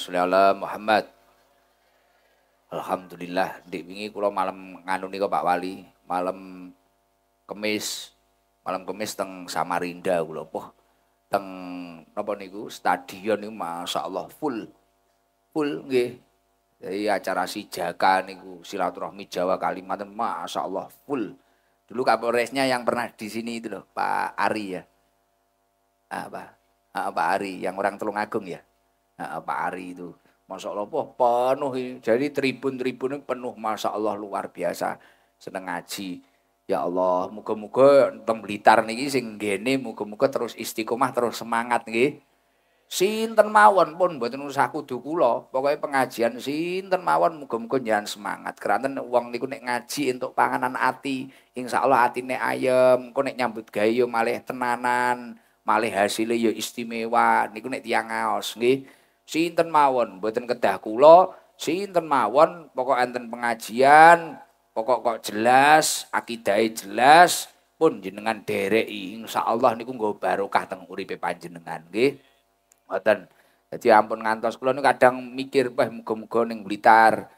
Allahumma sholli ala Muhammad. Alhamdulillah Di wingi kula malam nganu nika Pak Wali, malam kemis malam kemis teng Samarinda kula poh teng napa niku stadion niku masyaallah full full nggih jadi acara si sijaka niku silaturahmi Jawa Kalimantan masyaallah full dulu kapolresnya yang pernah di sini itu loh Pak Ari ya apa ah, ah, Pak Ari yang orang Agung ya nah, Pak Ari itu Masya Allah penuh jadi tribun-tribun penuh Masya Allah luar biasa seneng ngaji ya Allah muka-muka teng Blitar niki sing gene muka-muka terus istiqomah terus semangat nggih sinten mawon pun mboten usah kudu kula pokoke pengajian sinten mawon muka-muka jangan semangat keranten uang niku nek ngaji untuk panganan ati Insya insyaallah atine ayem engko nek nyambut gayo yo malih tenanan malih hasilnya yo ya istimewa niku nek tiyang ngaos nggih sinten mawon mboten kedah kula sinten mawon pokok enten pengajian pokok kok jelas akidah jelas pun jenengan derek insyaallah Allah niku nggak barokah teng uripe panjenengan nggih mboten jadi ampun ngantos kula niku kadang mikir wah muga-muga ning blitar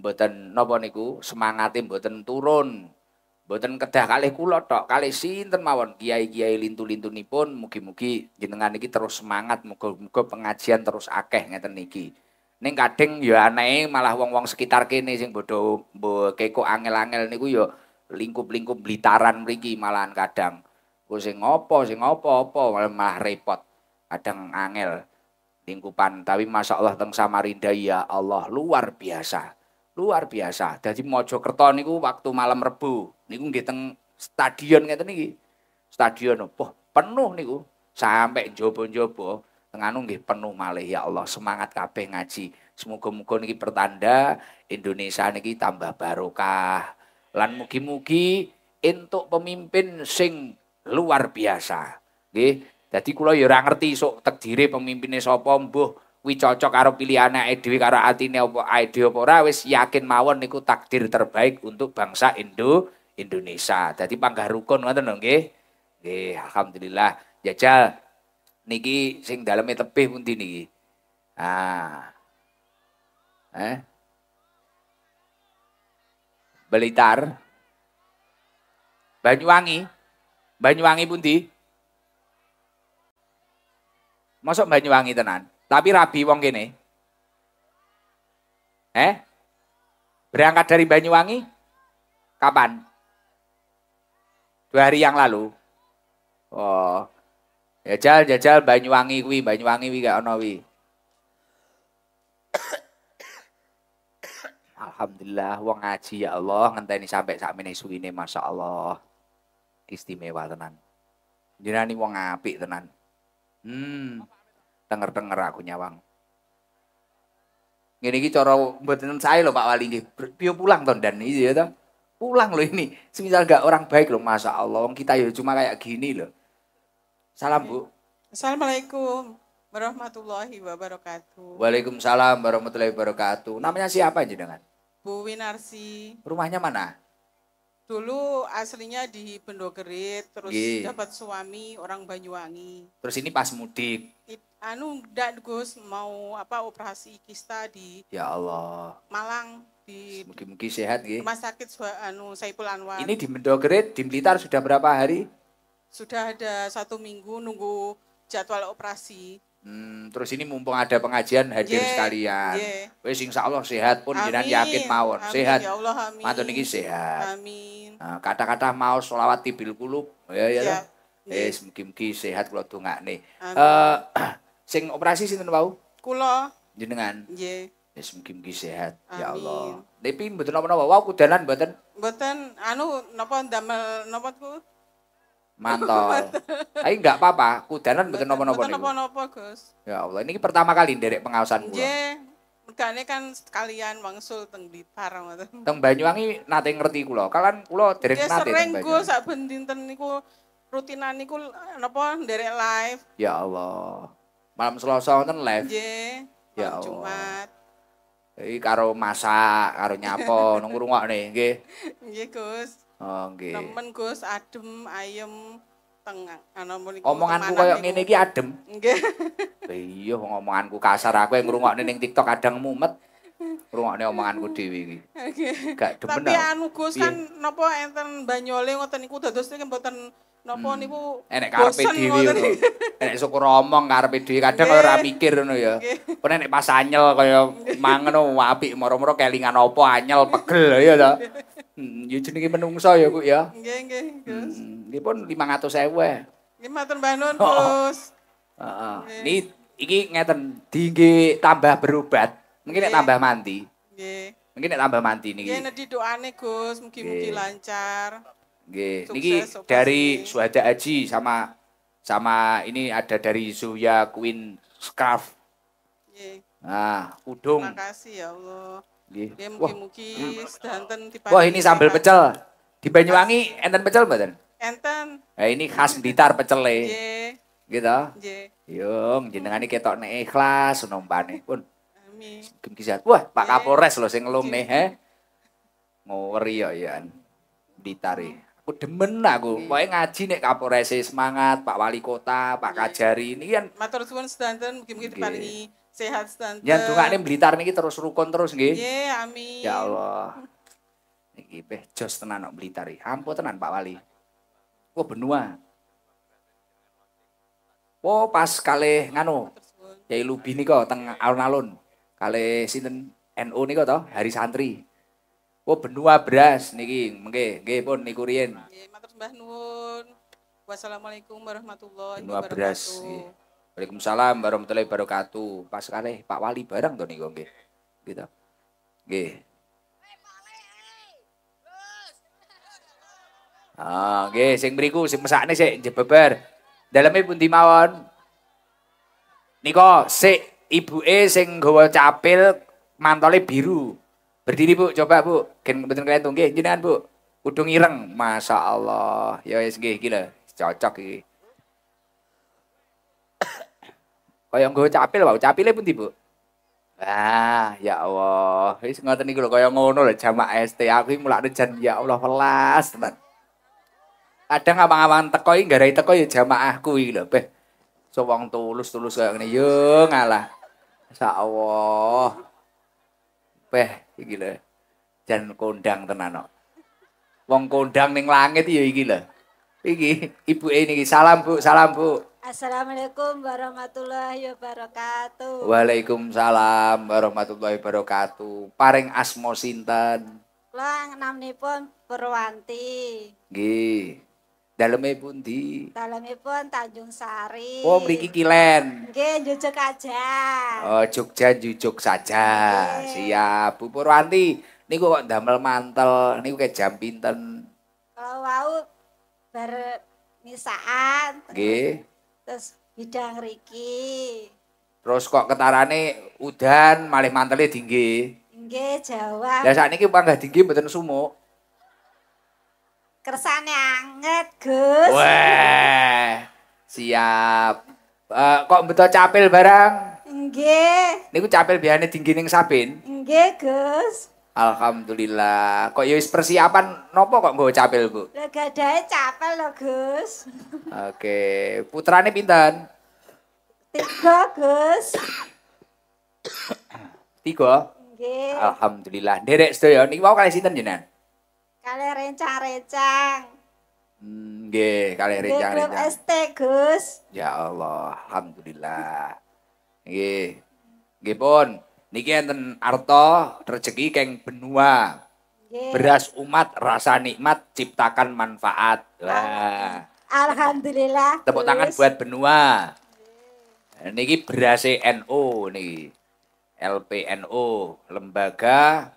mboten napa niku semangatnya mboten turun Boten kedah kalih kula tok, kalih sinten mawon kiai-kiai lintu-lintunipun mugi-mugi jenengan niki terus semangat muga-muga pengajian terus akeh ngeten niki. Ning kadhing ya anehe malah wong-wong sekitar kene sing bodho keko angel-angel niku ya lingkup-lingkup blitaran mriki malahan kadang ku sing ngopo sing ngopo apa malah repot kadang angel lingkupan tapi masya Allah teng Samarinda ya Allah luar biasa luar biasa. Jadi Mojokerto niku waktu malam Rebu niku nggih teng stadion ngeten nih, Stadion wah penuh niku sampai jobo-jobo teng anu nggih penuh malih ya Allah semangat kabeh ngaji. Semoga-moga nih pertanda Indonesia nih tambah barokah. Lan mugi-mugi untuk pemimpin sing luar biasa. Nggih. Dadi kula ya ngerti sok tekdire pemimpinnya sapa mbuh kuwi cocok karo pilihan Edwi eh, dhewe karo atine apa ide eh, apa ora wis yakin mawon niku takdir terbaik untuk bangsa Indo Indonesia. Jadi panggah rukun ngoten lho nggih. Nggih, alhamdulillah. Jajal niki sing daleme tebih pundi niki? Ah. Eh? Belitar, Banyuwangi. Banyuwangi pundi? Masuk Banyuwangi tenan. Tapi rabi wong gini, Eh? Berangkat dari Banyuwangi kapan? Dua hari yang lalu. Oh. Jajal jajal Banyuwangi kuwi, Banyuwangi kuwi gak ono kuwi. Alhamdulillah wong ngaji ya Allah ngenteni sampai saat sakmene suwine Masya Allah istimewa tenan. Jenengan wong apik tenan. Hmm denger-denger aku nyawang. Ini iki cara buatan saya loh Pak Wali iya, iya, ini. pulang tuh dan ini ya tuh Pulang loh ini. Semisal gak orang baik loh Masya Allah. Kita ya cuma kayak gini loh. Salam Bu. Assalamualaikum warahmatullahi wabarakatuh. Waalaikumsalam warahmatullahi wabarakatuh. Namanya siapa aja dengan Bu Winarsi. Rumahnya mana? Dulu aslinya di Bendogerit, terus Ye. dapat suami orang Banyuwangi. Terus ini pas mudik. Anu dan Gus mau apa operasi kista di Ya Allah. Malang di Mungkin-mungkin sehat nggih. Rumah sakit anu Saiful Anwar. Ini di Bendogerit, di Blitar sudah berapa hari? Sudah ada satu minggu nunggu jadwal operasi. Hmm, terus ini mumpung ada pengajian hadir yeah, sekalian. Yeah. Wis insyaallah sehat pun jangan yakin mawon. Sehat. Ya Allah amin. niki sehat. Amin. Nah, kata-kata mau sholawat tibil kulub ya ya. ya. Yeah. Wis yeah. sehat kalau dongakne. Eh uh, sing operasi sih wau? Kulo. Jenengan. Nggih. Yeah. sehat. Ya amin. Ya Allah. Tapi mboten apa anu, napa wau kudanan betul. Betul. anu nopo damel nopo tuh. mantol. Tapi enggak apa-apa, kudanan bikin nopo-nopo nih. Nopo-nopo, Gus. Ya Allah, ini pertama kali derek pengawasan gue. Iya, Mergane kan kalian wangsul teng di parang Teng Banyuwangi nate ngerti kula. Kalian kula dereng nate teng Banyuwangi. Ya sering ku sak ben dinten niku rutinan niku napa nderek live. Ya Allah. Malam Selasa wonten live. Nggih. Ya Allah. Jumat. Iki karo masak, karo nyapo nang ngrungokne nggih. Nggih, Gus. Oh, okay. Temen Gus adem ayem tengah. Omonganku koyo ngene iki adem. Nggih. iya omonganku kasar aku yang ngrungokne ning TikTok kadang mumet. Ngrungokne omonganku dhewe iki. Nggih. Gak demen. Tapi anu Gus kan napa enten Banyole ngoten niku dados sing mboten napa hmm. niku enek karepe dhewe. Enek syukur omong karepe dhewe kadang ora mikir ngono ya. Pun nek pas anyel koyo mangono oh, apik moro-moro kelingan apa anyel pegel ya to. Hmm, ya jenenge menungso ya, Bu ya. Nggih, nggih, Gus. Hmm, nipun 500.000. Nggih matur mbah nuwun, Gus. Heeh. Ini iki ngeten, dinggih tambah berobat, mungkin nek tambah mandi. Nggih. Mungkin nek tambah mandi niki. Nggih, doa doane Gus, mugi-mugi lancar. Nggih, niki dari Suhada Aji sama sama ini ada dari Suya Queen Scarf. Nggih. Nah, udung. Terima kasih ya Allah. Nggih. Mugi-mugi sedanten diparingi. Wah, ini sambal pecel. Di Banyuwangi enten pecel mboten? Enten. Nah, ini khas Blitar pecele. Nggih. Gitu. Nggih. Yung jenengane ketokne ikhlas nombane pun. Amin. Gem Wah, Pak Kapolres lho sing ngelumne, he. Ngeri ya ya. Blitar e. Aku demen aku, pokoknya ngaji nek Kapolres e semangat, Pak Wali Kota, Pak Kajari ini kan. Matur suwun sedanten mugi-mugi diparingi Sehat tante. Ya dongakne Blitar nih terus rukun terus nggih. Nggih, amin. Ya Allah. Niki beh jos tenan kok Blitar iki. Ampuh tenan Pak Wali. Oh benua. Oh pas kali nganu. Yai Lubi niko teng alun-alun. Kali sinten NU nih niko to, Hari Santri. Oh benua beras niki, mengge, nggih pun niku riyen. Nggih, matur sembah nuwun. Wassalamualaikum warahmatullahi wabarakatuh. Benua beras. Waalaikumsalam warahmatullahi wabarakatuh. Paskane Pak Wali bareng to niku nggih. Gitu. Nggih. Ah, nggih sing mriku sing mesakne sik jebeber. Dalamnya pun mawon? Niko Ibu ibuke sing gawa capil mantole biru. Berdiri Bu, coba Bu. Ken mboten kalian nggih jenengan Bu. Udung ireng. Masya Allah. Ya wis nggih gila. Cocok iki. Kaya nggawa capil wae, capile pun Bu? Ah ya Allah. Wis ngoten niku lho kaya ngono lho jamak ST. Aku mulai mulakne jan ya Allah welas Ada Kadang abang-abang teko iki garai teko ya jamaahku iki lho, Beh. So wong tulus-tulus kaya ngene yo ngalah. allah, Beh, iki lho. Jan kondang tenan kok. Wong kondang ning langit ya iki lho. Iki ini ini salam Bu, salam Bu. Assalamualaikum warahmatullahi wabarakatuh. Waalaikumsalam warahmatullahi wabarakatuh. Pareng asmo sinten? Kula namnipun Purwanti. Nggih. Daleme pundi? pun Tanjung Sari. Oh, mriki kilen. Nggih, jujuk aja. Oh, Jogja jujuk saja. Nge. Siap. Bu Purwanti, niku kok damel mantel niku kayak jam pinten? Kalau wau ber misaan. Nggih. Terus bidang riki. Terus kok ketarane udan malih mantelnya tinggi. Tinggi jawab. Ya saat ini kita nggak tinggi betul sumo. Kersane anget Gus. Wah siap. Uh, kok betul capil barang? Enggak. Ini capil biasanya tinggi neng sabin. Enggak Gus. Alhamdulillah. Kok ya persiapan nopo kok gue capil, Bu? Gak ada capil lo Gus. Oke, putrane pinten? Tiga, Gus. Tiga? Okay. Alhamdulillah. Derek sedaya Nih mau kali sinten jenengan? Kali rencang-rencang. Hmm, nggih, kali rencang-rencang. ST, Gus. Ya Allah, alhamdulillah. Nggih. Nggih, Pun. Niki enten arto rezeki keng benua. Beras umat rasa nikmat ciptakan manfaat. Wah. Alhamdulillah. Tepuk tangan buat benua. Niki beras NU nih. LPNU, Lembaga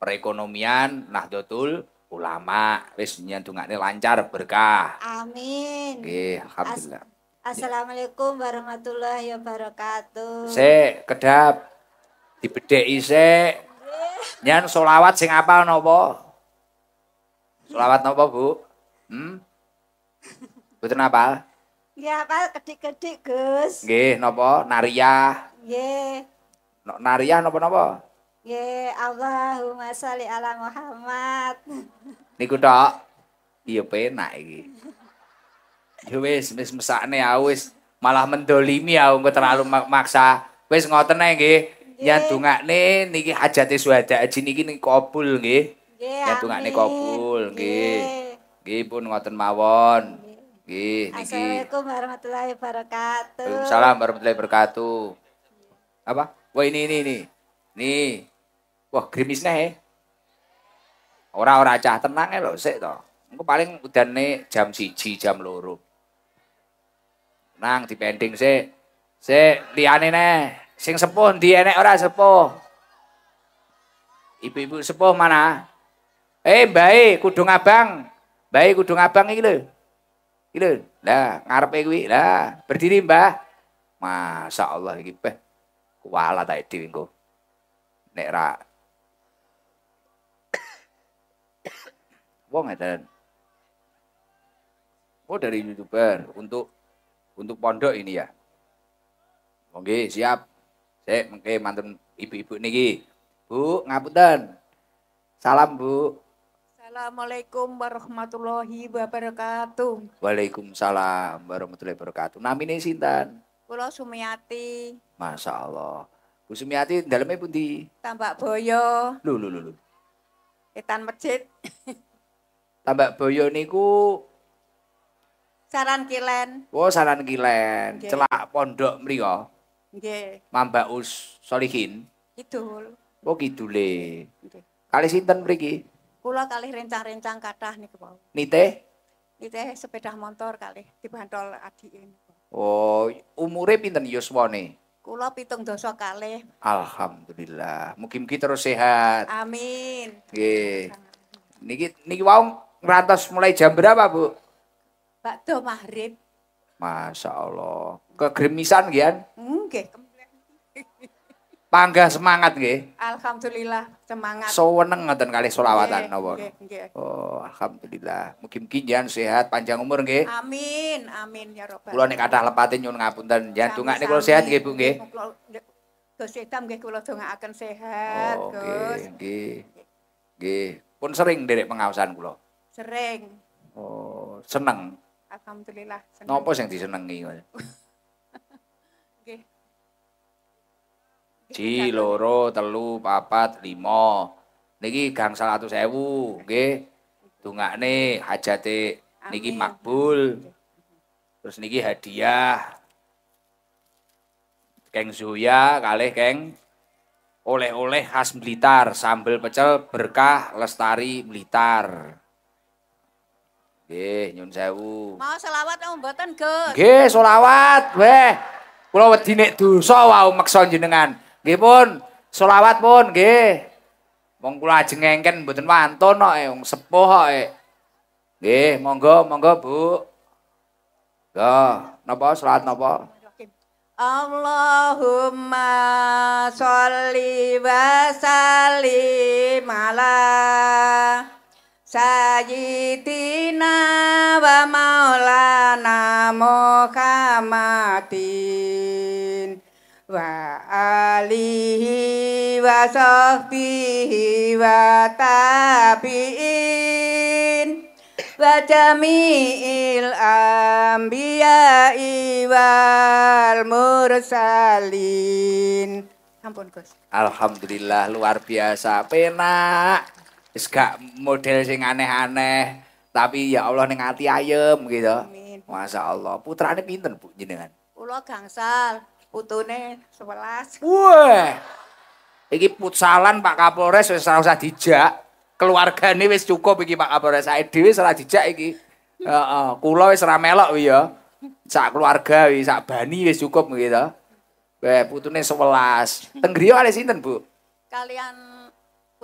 Perekonomian Nahdlatul Ulama. Wis nyantungane lancar berkah. Amin. Oke, alhamdulillah. As Assalamualaikum warahmatullahi wabarakatuh. Se, kedap. Dibedeki se. Nyan solawat sing apal nopo? Solawat nopo, Bu? Hmm? Bu ten apal? Nggih, apal kedik-kedik, Gus. Nggih, nopo? Nariyah. Nggih. Nok nariyah nopo nopo? Nggih, Allahumma sholli ala Muhammad. Niku tok. Iya penak iki. Ya wis, wis mesakne ya wis. Malah mendolimi ya engko terlalu maksa. Wis ngoten ae nggih. Yen dongakne niki hajate suhada aja, niki niki kabul nggih. Yen dongakne kabul nggih. Nggih pun ngoten mawon. Nggih niki. Assalamualaikum warahmatullahi wabarakatuh. Waalaikumsalam warahmatullahi wabarakatuh. Apa? Wah ini ini ini. Nih. Wah gerimis nih. Eh. orang orang cah tenang ya lho sih to. Engko paling nih jam siji, jam loro. Nang dipending sih se liyane ne Sing sepuh di enek ora sepuh? Ibu-ibu sepuh mana? Eh, bae kudu ngabang. Bae kudu ngabang iki lho. Iki lho. Lah, ngarepe kuwi. Lah, berdiri, Mbah. Masya Allah iki beh. Kuala tak di minggu, Nek ra wong edan. Oh dari youtuber untuk untuk pondok ini ya. Oke, siap. Saya mengke mantan ibu-ibu niki. Bu, ngapunten. Salam, Bu. Assalamualaikum warahmatullahi wabarakatuh. Waalaikumsalam warahmatullahi wabarakatuh. Namine sinten? Kula Sumiati. Masya Allah. Bu Sumiati dalamnya di? Tambak Boyo. Lulu lulu. lho. Etan masjid. Tambak Boyo niku Saran kilen. Oh, saran kilen. Celak pondok mriyo. Nggih. us Solihin. Kidul. Oh, kidule. Nggih. Kali sinten mriki? Kula kalih rencang-rencang kathah niku wau. Nite? Nite sepeda motor kali dibantol adike niku. Oh, umure pinten yuswane? Kula pitung dosa kalih. Alhamdulillah. Mugi-mugi terus sehat. Amin. Nggih. Niki niki wau ngantos mulai jam berapa, Bu? Bakdo Mahrib. Masya Allah. Kegrimisan gian? Hmm, nggih, Panggah semangat nggih. Alhamdulillah semangat. So Soweneng ngoten kali selawatan napa. Oh, alhamdulillah. mungkin mugi sehat panjang umur nggih. Amin, amin ya rabbal. Kula nek kathah lepatin nyuwun ngapunten njenengan nih kula sehat nggih Bu nggih. Gus Hitam nggih kula akan sehat, oh, Oke, Nggih. Pun sering nderek pengawasan kula. Sering. Oh, seneng. Alhamdulillah. Seneng. Nopo yang disenengi Oke. Ji loro, telu, papat, limo. Niki gangsal sewu. Oke. Tunggak nih, hajate niki makbul. Terus niki hadiah. Keng Zuya, kalih Keng oleh-oleh khas Blitar, sambal pecel berkah lestari Blitar. Nggih, nyun sewu. Mau selawat om mboten, Gus? Nggih, selawat, weh. Kula wedi nek dosa wau meksa jenengan. Nggih pun, selawat pun, nggih. Wong kula ajeng engken mboten wonten kok eh. wong sepuh kok. Eh. Nggih, monggo, monggo, Bu. Yo, napa selawat napa? Allahumma sholli wa sallim ala Sayyidina wa maulana Muhammadin wa alihi wa sahbihi wa tabi'in wa jami'il anbiya'i wal mursalin Ampun, Gus. Alhamdulillah luar biasa penak. Wis gak model sing aneh-aneh, tapi ya Allah ning ati ayem gitu. Amin. Masya Allah. Putrane pinten, Bu, jenengan? Kula gangsal, putune 11. Wah. Iki putsalan Pak Kapolres wis ora usah dijak. Keluargane wis cukup iki Pak Kapolres sae dhewe ora dijak iki. Heeh, uh -uh. kula wis ora melok ya. Sak keluarga wis sak bani wis cukup gitu. Wah, putune 11. Tenggriya kali sinten, Bu? Kalian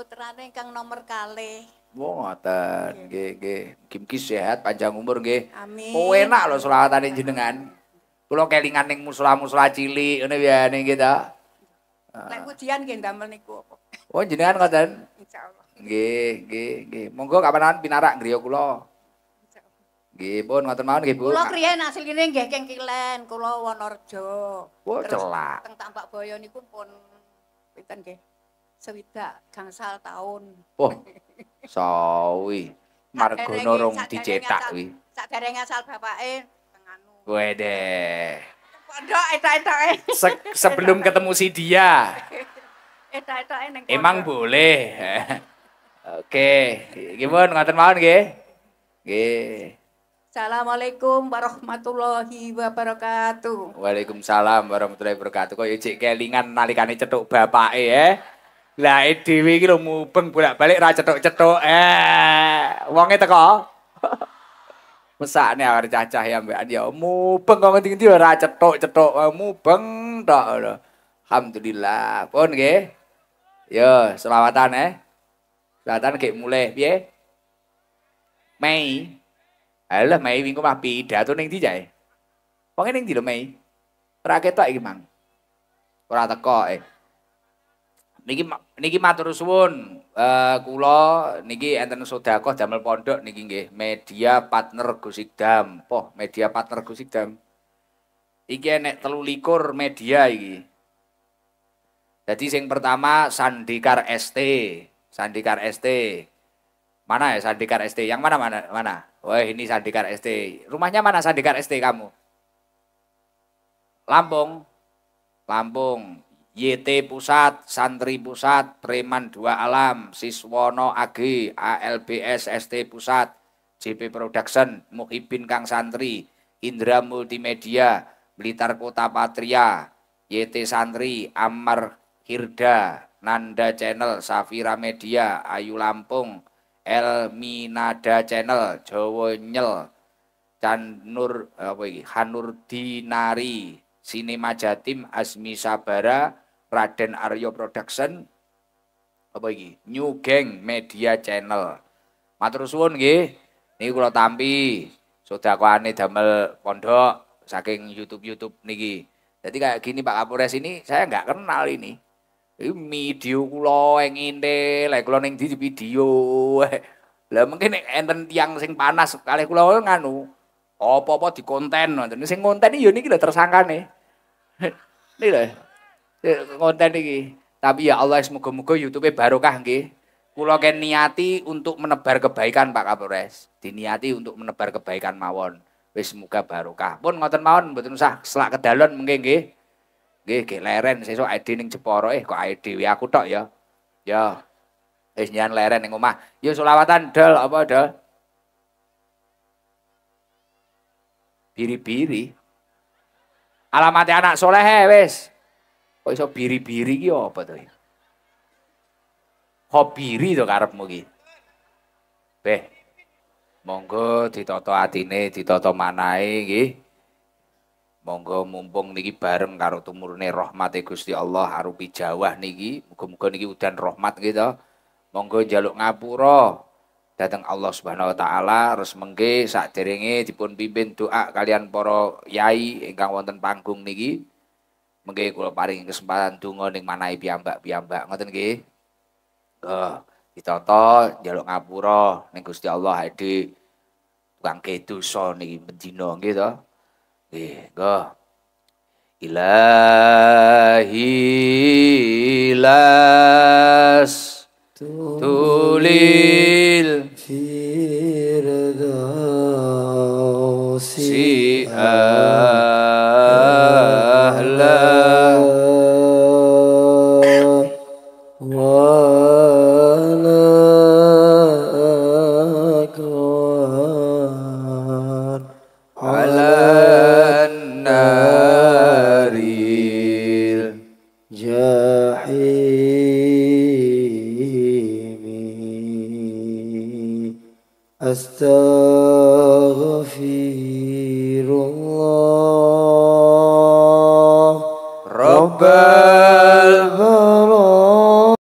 putrane kang nomor kali. Wah, ngoten. Nggih, nggih. Gimki sehat panjang umur nggih. Amin. Oh, enak lho selawatane jenengan. Kula kelingan ning musala-musala cilik ngene ya ning kita. Lek ah. ujian nggih damel niku apa? Oh, jenengan ngoten. Insyaallah. Nggih, nggih, nggih. Monggo kapanan pinarak griya kula. Nggih, pun ngoten mawon nggih, Bu. Kula kriyen asil kene nggih keng kilen, kula Wonorejo. Oh, Teng Tambak Boyo niku pun pinten nggih. Sewidak gangsal tahun. Oh. Sawi. Margono rong dicetak kuwi. Saderenge asal bapake tenganu. deh Pondok etok-etoke. Se sebelum e. ketemu si dia. Etok-etoke ning Emang boleh. Oke, gimana pun ngoten mawon nggih. Nggih. Assalamualaikum warahmatullahi wabarakatuh. Waalaikumsalam warahmatullahi wabarakatuh. Kok ya cek kelingan nalikane cetuk bapake ya. Eh? Lah eh, dhewe iki lho mubeng bolak-balik raja cetok-cetok. Eh, wonge teko. Mesakne arek cacah ya mbak ya mubeng kok ngendi-endi ora cetok-cetok eh, mubeng tok lho. Alhamdulillah. Pun nggih. Yo, selawatan eh. Selawatan ke mulai piye? Mei. Alah Mei minggu mah pidato ning ndi jae? Wong ning ndi lho Mei? Ora ketok iki, Mang. Ora teko eh niki niki matur suwun uh, kula niki enten sedekah damel pondok niki nggih media partner Gusikdam poh media partner Gusikdam iki enek likur media iki jadi yang pertama Sandikar ST Sandikar ST mana ya Sandikar ST yang mana mana mana wah ini Sandikar ST rumahnya mana Sandikar ST kamu Lampung Lampung YT Pusat, Santri Pusat, Preman Dua Alam, Siswono AG, ALBS ST Pusat, JP Production, Muhibin Kang Santri, Indra Multimedia, Blitar Kota Patria, YT Santri, Amar Hirda, Nanda Channel, Safira Media, Ayu Lampung, Elminada Channel, jowo Nyel, Canur, apa Hanur Dinari, Sinema Jatim, Azmi Sabara, Raden Aryo Production apa iki? New Gang Media Channel. Matur suwun nggih. Niki kula tampi sedekahane damel pondok saking YouTube-YouTube niki. Jadi kayak gini Pak Kapolres ini saya nggak kenal ini. Ini video kula yang ini, lek kula ning di video. Lah mungkin enten tiang sing panas kalih kula nganu apa-apa konten, wonten sing konten ya niki lho tersangkane. Nih lho. Eh, konten iki. Tapi ya Allah semoga-moga YouTube-e barokah nggih. Kula ken niati untuk menebar kebaikan Pak Kapolres. Diniati untuk menebar kebaikan mawon. Wis semoga barokah. Pun ngoten mawon mboten usah selak kedalon mengke nggih. Nggih, nggih leren sesuk ID ning Jeporo eh kok ID aku tok ya. Ya. Wis nyan leren ning omah. Ya selawatan dol apa dol? Biri-biri. alamat anak soleh eh, wis. kok iso biri-biri ki apa to? Kok biri to karepmu ki? Beh. Monggo ditoto atine, ditoto manae iki. Monggo mumpung niki bareng karo tumurune rahmate Gusti Allah arupi jawah niki, muga-muga niki udan rahmat nggih to. Monggo njaluk ngapura dhateng Allah Subhanahu wa taala terus mengke saderenge dipun pimpin doa kalian para yai ingkang wonten panggung niki. mungkin kalau paling kesempatan donga ning manahi piyambak ambak ngerti nggih. Eh ditoto jaluk ngapura neng Gusti Allah hadi tukang kedosa so bendina nggih gitu Nggih, nggih. Ilahi las tulil firdausi